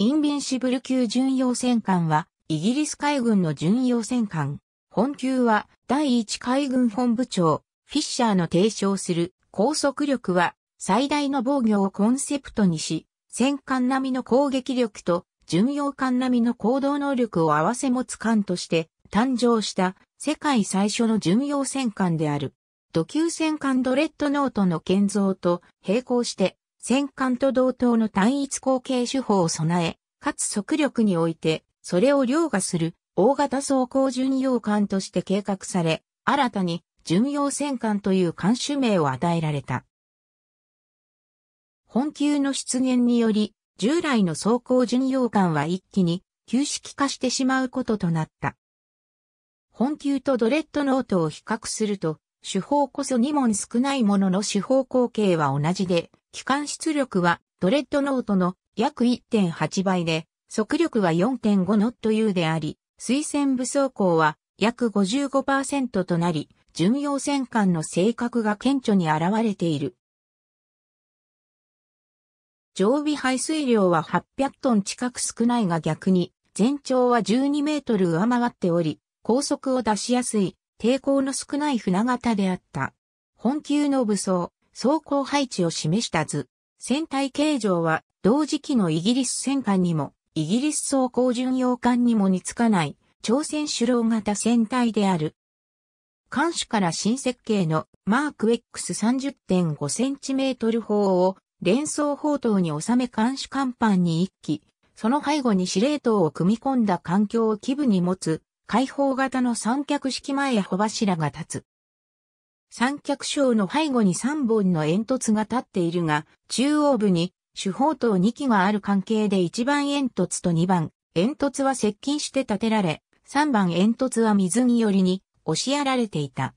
インビンシブル級巡洋戦艦は、イギリス海軍の巡洋戦艦。本級は、第一海軍本部長、フィッシャーの提唱する、高速力は、最大の防御をコンセプトにし、戦艦並みの攻撃力と、巡洋艦並みの行動能力を合わせ持つ艦として、誕生した、世界最初の巡洋戦艦である。土級戦艦ドレッドノートの建造と並行して、戦艦と同等の単一後継手法を備え、かつ速力において、それを凌駕する大型装甲巡洋艦として計画され、新たに巡洋戦艦という艦種名を与えられた。本級の出現により、従来の装甲巡洋艦は一気に旧式化してしまうこととなった。本級とドレッドノートを比較すると、手法こそ2問少ないものの手法口径は同じで、機関出力はドレッドノートの約1.8倍で、速力は4.5ノット U であり、推薦武装工は約55%となり、巡洋戦艦の性格が顕著に現れている。常備排水量は800トン近く少ないが逆に、全長は12メートル上回っており、高速を出しやすい抵抗の少ない船型であった。本級の武装、装甲配置を示した図。船体形状は同時期のイギリス戦艦にも、イギリス装甲巡洋艦にも似つかない、朝鮮主郎型船体である。艦首から新設計のマーク X30.5cm 砲を連装砲塔に収め艦首艦板に一機、その背後に司令塔を組み込んだ環境を基部に持つ開放型の三脚式前帆柱が立つ。三脚章の背後に3本の煙突が立っているが、中央部に主砲塔2機がある関係で1番煙突と2番煙突は接近して建てられ、3番煙突は水によりに押しやられていた。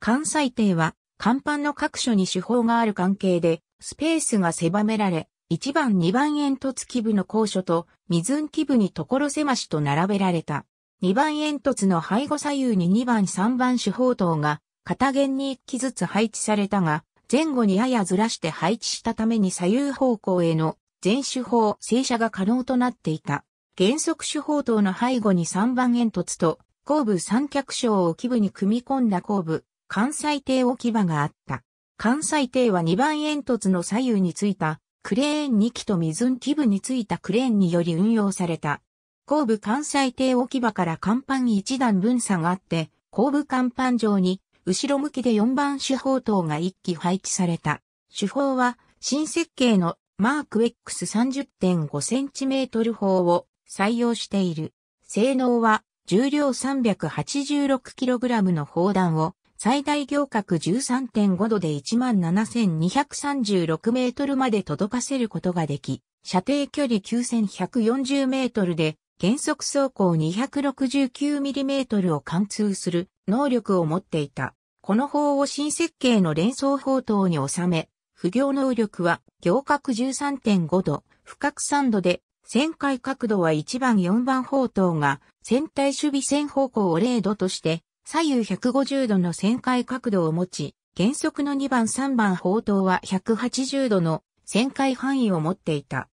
関西艇は甲板の各所に手法がある関係でスペースが狭められ、1番2番煙突基部の高所と、水運基部に所狭しと並べられた。2番煙突の背後左右に2番3番手法塔が、片弦に1機ずつ配置されたが、前後にややずらして配置したために左右方向への全手法正射が可能となっていた。原則手法塔の背後に3番煙突と、後部三脚章を基部に組み込んだ後部、関西艇置き場があった。関西艇は2番煙突の左右についたクレーン2機と水ん基部についたクレーンにより運用された。後部関西艇置き場から甲板1段分差があって、後部甲板上に後ろ向きで4番手法等が1機配置された。手法は新設計のマーク X30.5cm 砲を採用している。性能は重量 386kg の砲弾を最大行角13.5度で17,236メートルまで届かせることができ、射程距離9140メートルで、原則走行 269mm を貫通する能力を持っていた。この砲を新設計の連装砲塔に収め、不行能力は行角13.5度、深角3度で、旋回角度は1番4番砲塔が船体守備線方向を0度として左右150度の旋回角度を持ち、原則の2番3番砲塔は180度の旋回範囲を持っていた。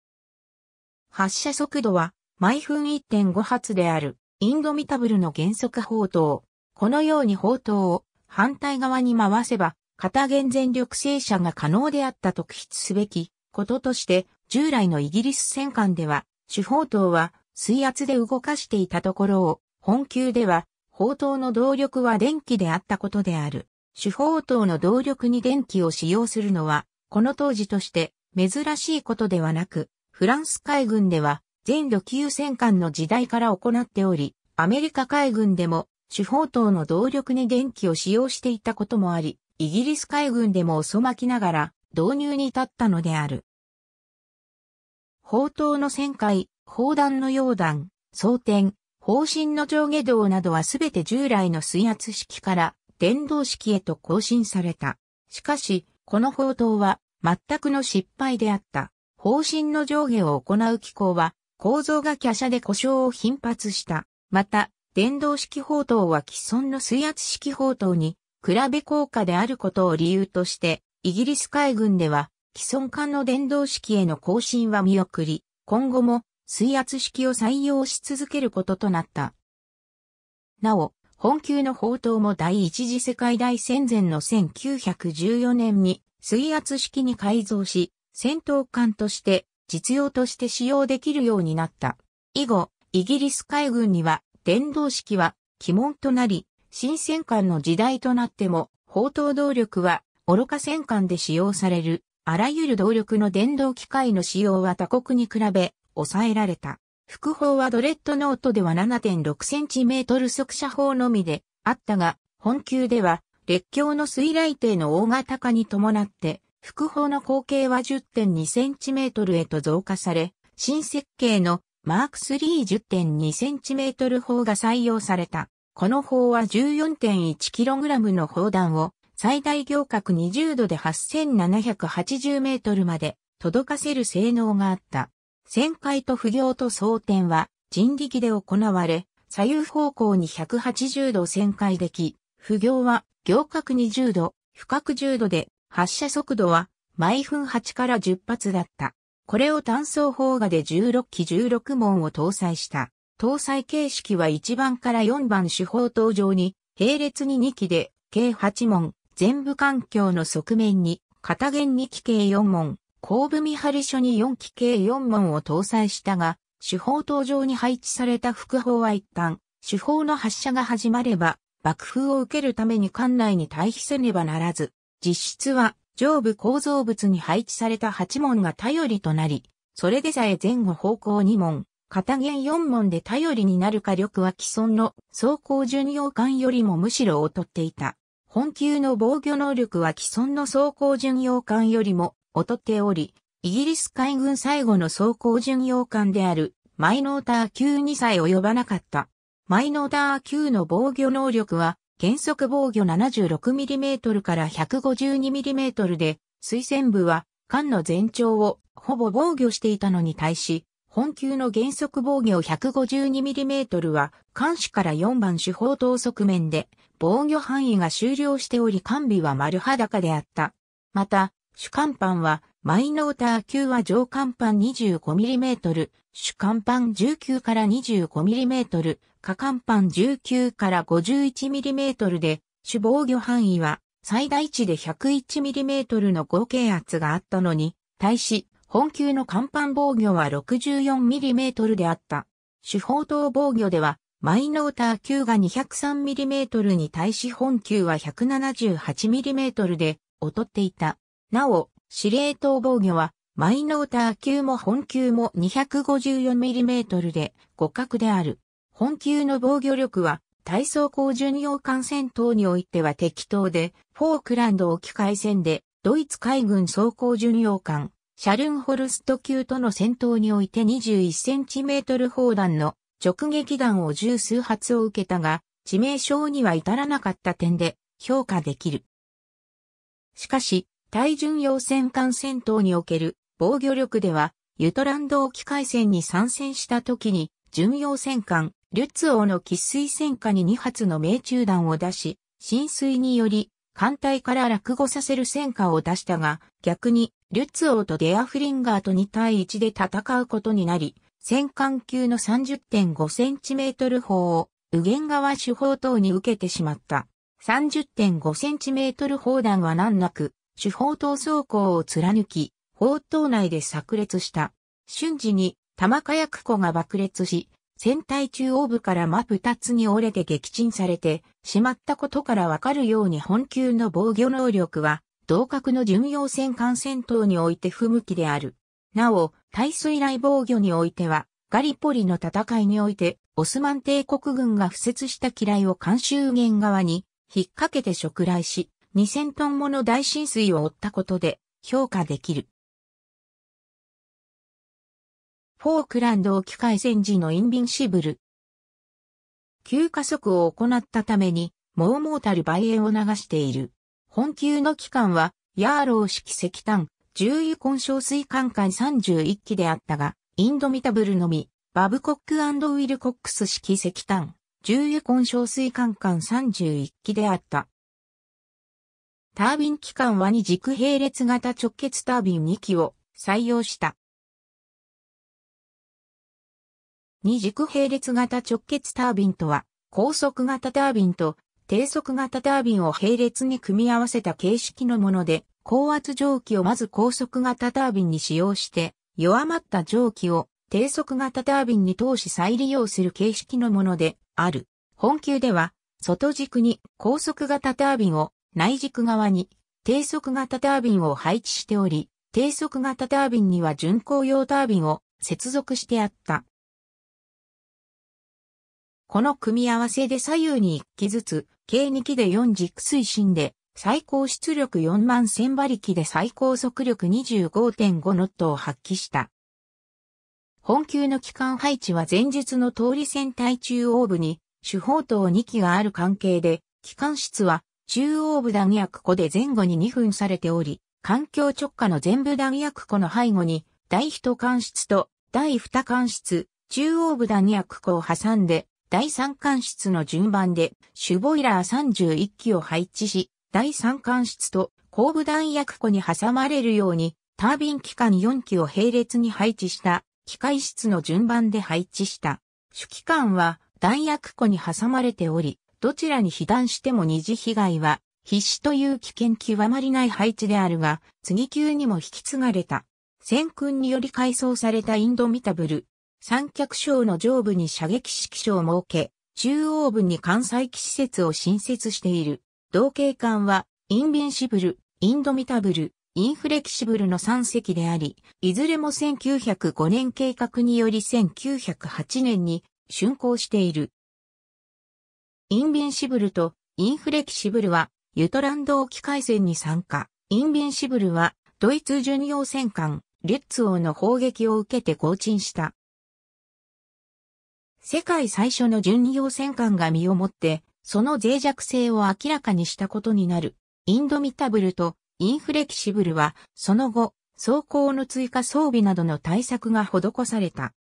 発射速度は毎分1.5発であるインドミタブルの原則砲塔。このように砲塔を反対側に回せば、片原全力制射が可能であった特筆すべきこととして、従来のイギリス戦艦では、主砲塔は水圧で動かしていたところを、本級では砲塔の動力は電気であったことである。主砲塔の動力に電気を使用するのは、この当時として珍しいことではなく、フランス海軍では全旅級戦艦の時代から行っており、アメリカ海軍でも主砲塔の動力に電気を使用していたこともあり、イギリス海軍でも遅まきながら導入に至ったのである。砲塔の旋回、砲弾の溶弾、装填、方針の上下動などはすべて従来の水圧式から電動式へと更新された。しかし、この砲塔は全くの失敗であった。方針の上下を行う機構は構造が華奢で故障を頻発した。また、電動式砲塔は既存の水圧式砲塔に比べ効果であることを理由として、イギリス海軍では既存艦の電動式への更新は見送り、今後も水圧式を採用し続けることとなった。なお、本級の砲塔も第一次世界大戦前の1914年に水圧式に改造し、戦闘艦として実用として使用できるようになった。以後、イギリス海軍には電動式は鬼門となり、新戦艦の時代となっても、砲塔動力は愚か戦艦で使用される、あらゆる動力の電動機械の使用は他国に比べ抑えられた。副砲はドレッドノートでは 7.6cm 速射砲のみであったが、本級では列強の水雷艇の大型化に伴って、副砲の口径は 10.2cm へと増加され、新設計のマーク 310.2cm 砲が採用された。この砲は 14.1kg の砲弾を最大行角20度で 8780m まで届かせる性能があった。旋回と不行と装填は人力で行われ、左右方向に180度旋回でき、不行は行角20度、不角10度で発射速度は毎分8から10発だった。これを単装砲画で16機16門を搭載した。搭載形式は1番から4番手法登場に並列に2機で計8門、全部環境の側面に片弦2機計4門、後部見張り書に4機計4門を搭載したが、主砲登場に配置された副砲は一旦、主砲の発射が始まれば、爆風を受けるために艦内に退避せねばならず、実質は上部構造物に配置された8門が頼りとなり、それでさえ前後方向2門、片弦4門で頼りになる火力は既存の走行巡洋艦よりもむしろ劣っていた。本級の防御能力は既存の走行巡洋艦よりも劣っており、イギリス海軍最後の装甲巡洋艦であるマイノーター級にさえ及ばなかった。マイノーター級の防御能力は原則防御 76mm から 152mm で、推薦部は艦の全長をほぼ防御していたのに対し、本級の原則防御 152mm は、艦首から4番手法等側面で、防御範囲が終了しており、艦尾は丸裸であった。また、主甲板は、マイノーター級は上甲板 25mm、主甲板19から 25mm、下甲板19から 51mm で、主防御範囲は最大値で 101mm の合計圧があったのに、対し、本級の甲板防御は 64mm であった。主砲塔防御では、マイノーター級が 203mm に対し本級は 178mm で劣っていた。なお、司令塔防御は、マイノーター級も本級も 254mm で互角である。本級の防御力は、体操工巡洋艦戦闘においては適当で、フォークランド沖海戦で、ドイツ海軍装甲巡洋艦、シャルンホルスト級との戦闘において 21cm 砲弾の直撃弾を十数発を受けたが、致命傷には至らなかった点で評価できる。しかし、対巡洋戦艦戦闘における防御力では、ユトランド沖海戦に参戦した時に、巡洋戦艦、ルッツ王の喫水戦火に2発の命中弾を出し、浸水により、艦隊から落語させる戦火を出したが、逆に、ルッツ王とデアフリンガーと2対1で戦うことになり、戦艦級の3 0 5トル砲を、右舷側主砲等に受けてしまった。3 0 5トル砲弾は難なく、主砲塔装甲を貫き、砲塔内で炸裂した。瞬時に玉火薬庫が爆裂し、船体中央部から真二つに折れて撃沈されてしまったことからわかるように本級の防御能力は、同格の巡洋戦艦戦闘において不向きである。なお、耐水雷防御においては、ガリポリの戦いにおいて、オスマン帝国軍が付設した機雷を監修源側に、引っ掛けて触雷し、2000トンもの大浸水を負ったことで評価できる。フォークランド沖海戦時のインビンシブル。急加速を行ったために、もうもうたる梅煙を流している。本級の期間は、ヤーロー式石炭、重油混焼水管管31機であったが、インドミタブルのみ、バブコックウィルコックス式石炭、重油混焼水管管31機であった。タービン機関は2軸並列型直結タービン2機を採用した。2軸並列型直結タービンとは、高速型タービンと低速型タービンを並列に組み合わせた形式のもので、高圧蒸気をまず高速型タービンに使用して、弱まった蒸気を低速型タービンに通し再利用する形式のものである。本級では、外軸に高速型タービンを内軸側に低速型タービンを配置しており、低速型タービンには巡航用タービンを接続してあった。この組み合わせで左右に1機ずつ、計2機で4軸推進で、最高出力4万1000馬力で最高速力25.5ノットを発揮した。本級の機関配置は前述の通り線体中央部に主砲塔2機がある関係で、機関室は中央部弾薬庫で前後に2分されており、環境直下の全部弾薬庫の背後に、第1管室と第2管室、中央部弾薬庫を挟んで、第3管室の順番で、シュボイラー31機を配置し、第3管室と後部弾薬庫に挟まれるように、タービン機関4機を並列に配置した、機械室の順番で配置した。主機関は弾薬庫に挟まれており、どちらに被弾しても二次被害は必死という危険極まりない配置であるが、次級にも引き継がれた。戦訓により改装されたインドミタブル。三脚章の上部に射撃式章を設け、中央部に関西機施設を新設している。同型艦は、インビンシブル、インドミタブル、インフレキシブルの三隻であり、いずれも1905年計画により1908年に竣工している。インビンシブルとインフレキシブルは、ユトランド沖海戦に参加。インビンシブルは、ドイツ巡洋戦艦、リュッツ王の砲撃を受けて降沈した。世界最初の巡洋戦艦が身をもって、その脆弱性を明らかにしたことになる。インドミタブルとインフレキシブルは、その後、装甲の追加装備などの対策が施された。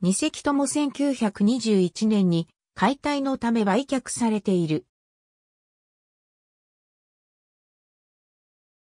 二隻とも1921年に解体のため売却されている。